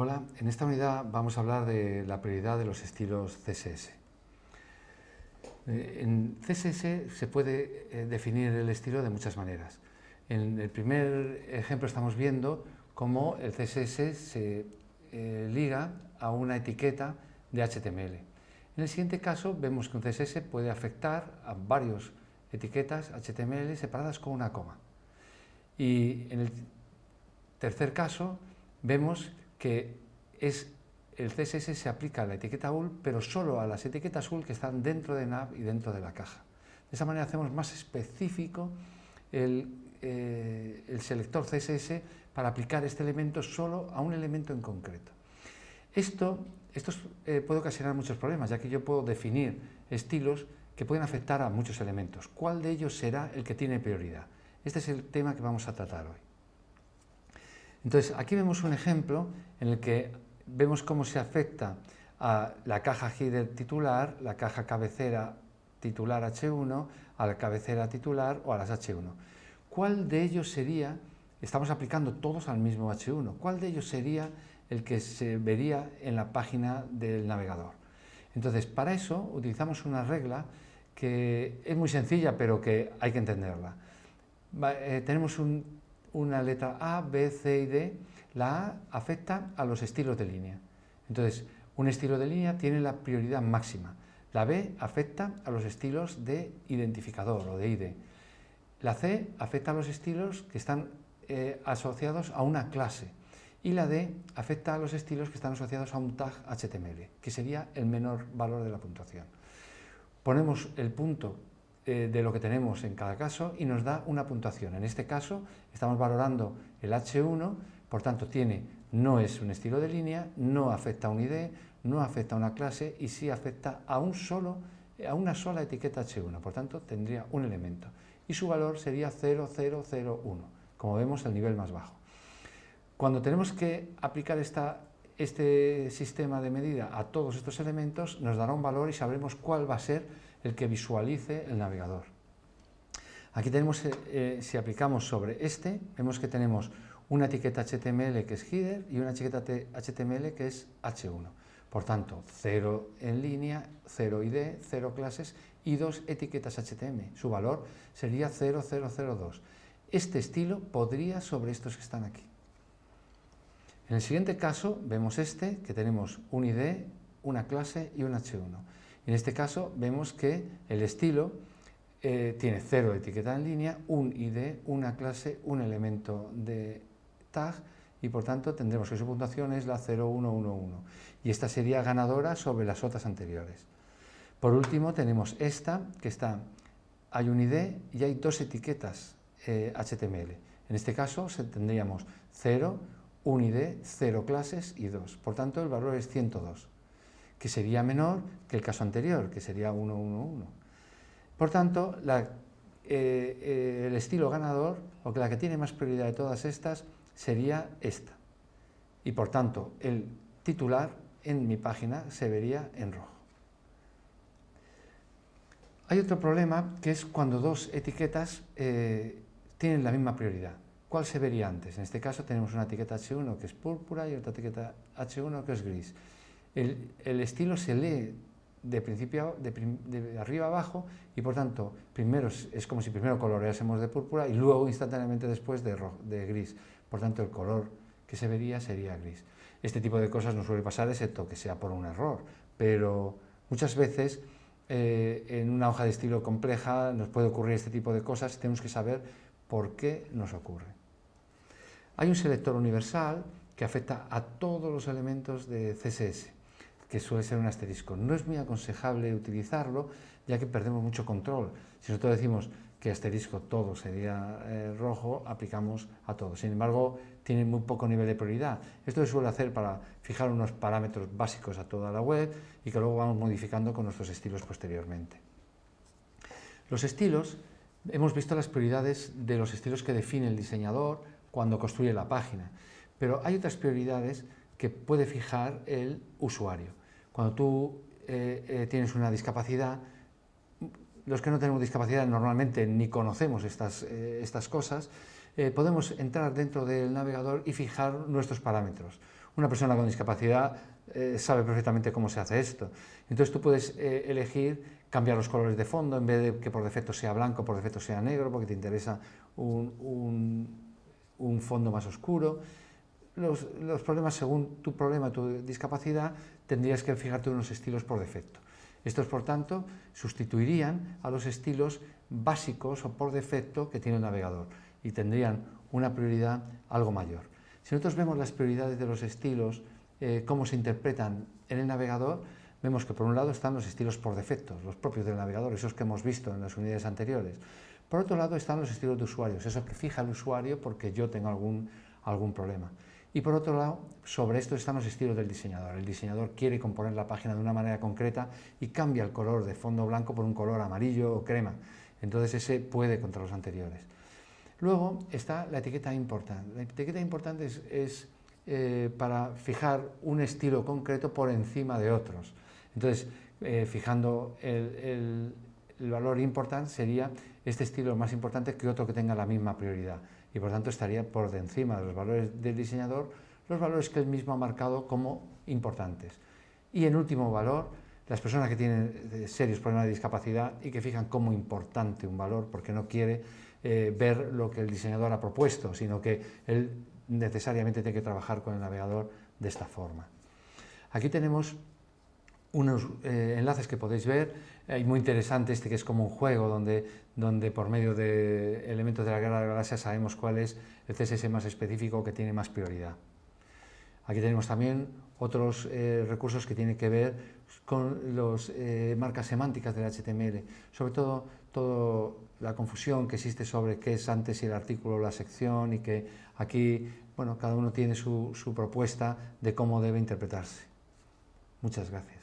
Hola, en esta unidad vamos a hablar de la prioridad de los estilos CSS. Eh, en CSS se puede eh, definir el estilo de muchas maneras. En el primer ejemplo estamos viendo cómo el CSS se eh, liga a una etiqueta de HTML. En el siguiente caso vemos que un CSS puede afectar a varias etiquetas HTML separadas con una coma. Y en el tercer caso vemos que es el CSS se aplica a la etiqueta UL, pero solo a las etiquetas UL que están dentro de NAV y dentro de la caja. De esa manera hacemos más específico el, eh, selector CSS para aplicar este elemento solo a un elemento en concreto. Esto, esto eh, puede ocasionar muchos problemas, ya que yo puedo definir estilos que pueden afectar a muchos elementos. ¿Cuál de ellos será el que tiene prioridad? Este es el tema que vamos a tratar hoy. Entonces, aquí vemos un ejemplo en el que vemos cómo se afecta a la caja header titular, la caja cabecera titular H1, a la cabecera titular o a las H1. ¿Cuál de ellos sería, estamos aplicando todos al mismo H1, cuál de ellos sería el que se vería en la página del navegador? Entonces, para eso utilizamos una regla que es muy sencilla, pero que hay que entenderla. Eh, tenemos un una letra A, B, C y D, la A afecta a los estilos de línea. Entonces, un estilo de línea tiene la prioridad máxima. La B afecta a los estilos de identificador o de ID. La C afecta a los estilos que están eh, asociados a una clase. Y la D afecta a los estilos que están asociados a un tag HTML, que sería el menor valor de la puntuación. Ponemos el punto eh, de lo que tenemos en cada caso y nos da una puntuación. En este caso estamos valorando el H1, por tanto tiene, no es un estilo de línea, no afecta a un ID, no afecta a una clase y sí afecta a, un solo, a una sola etiqueta H1, por tanto tendría un elemento y su valor sería 0001, como vemos el nivel más bajo. Cuando tenemos que aplicar este sistema de medida a todos estos elementos, nos dará un valor y sabremos cuál va a ser el que visualice el navegador. Aquí tenemos, eh, eh, si aplicamos sobre este, vemos que tenemos una etiqueta HTML que es header y una etiqueta HTML que es H1. Por tanto, 0 en línea, 0 ID, 0 clases y dos etiquetas HTML. Su valor sería 0002. Este estilo podría sobre estos que están aquí. En el siguiente caso vemos este, que tenemos un ID, una clase y un H1. En este caso vemos que el estilo eh, tiene cero etiqueta en línea, un ID, una clase, un elemento de tag y por tanto tendremos que su puntuación es la 0111 y esta sería ganadora sobre las otras anteriores. Por último tenemos esta que está, hay un ID y hay dos etiquetas HTML. Eh, en este caso tendríamos 0, un ID, 0 clases y 2. Por tanto el valor es 102 que sería menor que el caso anterior, que sería 111. Por tanto, eh, eh, el estilo ganador, o que la que tiene más prioridad de todas estas, sería esta. Y por tanto, el titular en mi página se vería en rojo. Hay otro problema que es cuando dos etiquetas eh, tienen la misma prioridad. ¿Cuál se vería antes? En este caso tenemos una etiqueta H1 que es púrpura y otra etiqueta H1 que es gris el, estilo se lee de principio de, arriba abajo y por tanto primero es como si primero coloreásemos de púrpura y luego instantáneamente después de, gris por tanto el color que se vería sería gris este tipo de cosas nos suele pasar excepto que sea por un error pero muchas veces eh, en una hoja de estilo compleja nos puede ocurrir este tipo de cosas y tenemos que saber por qué nos ocurre hay un selector universal que afecta a todos los elementos de CSS que suele ser un asterisco. No es muy aconsejable utilizarlo, ya que perdemos mucho control. Si nosotros decimos que asterisco todo sería eh, rojo, aplicamos a todo. Sin embargo, tiene muy poco nivel de prioridad. Esto se suele hacer para fijar unos parámetros básicos a toda la web y que luego vamos modificando con nuestros estilos posteriormente. Los estilos, hemos visto las prioridades de los estilos que define el diseñador cuando construye la página, pero hay otras prioridades que puede fijar el usuario. Cuando tú eh, eh, tienes una discapacidad, los que no tenemos discapacidad normalmente ni conocemos estas, eh, cosas, podemos entrar dentro del navegador y fijar nuestros parámetros. Una persona con discapacidad sabe perfectamente cómo se hace esto. Entonces tú puedes elegir cambiar los colores de fondo en vez de que por defecto sea blanco, por defecto sea negro, porque te interesa un fondo más oscuro los, problemas según tu problema, tu discapacidad, tendrías que fijarte unos estilos por defecto. Estos, por tanto, sustituirían a los estilos básicos o por defecto que tiene el navegador y tendrían una prioridad algo mayor. Si nosotros vemos las prioridades de los estilos, eh, cómo se interpretan en el navegador, vemos que por un lado están los estilos por defecto, los propios del navegador, esos que hemos visto en las unidades anteriores. Por otro lado están los estilos de usuarios, esos que fija el usuario porque yo tengo algún problema. Y por otro lado, sobre esto están los estilos del diseñador. El diseñador quiere componer la página de una manera concreta y cambia el color de fondo blanco por un color amarillo o crema. Entonces ese puede contra los anteriores. Luego está la etiqueta importante. La etiqueta importante es, eh, para fijar un estilo concreto por encima de otros. Entonces, eh, fijando el el valor importante sería este estilo más importante que otro que tenga la misma prioridad y por tanto estaría por encima de los valores del diseñador los valores que él mismo ha marcado como importantes. Y en último valor, las personas que tienen eh, serios problemas de discapacidad y que fijan como importante un valor porque no quiere eh, ver lo que el diseñador ha propuesto, sino que él necesariamente tiene que trabajar con el navegador de esta forma. Aquí tenemos unos eh, enlaces que podéis ver y muy interesante este que es como un juego donde, donde por medio de elementos de la guerra de Galaxia sabemos cuál es el CSS más específico que tiene más prioridad. Aquí tenemos también otros eh, recursos que tienen que ver con las eh, marcas semánticas del HTML, sobre todo toda la confusión que existe sobre qué es antes el artículo o la sección y que aquí bueno, cada uno tiene su propuesta de cómo debe interpretarse. Muchas gracias.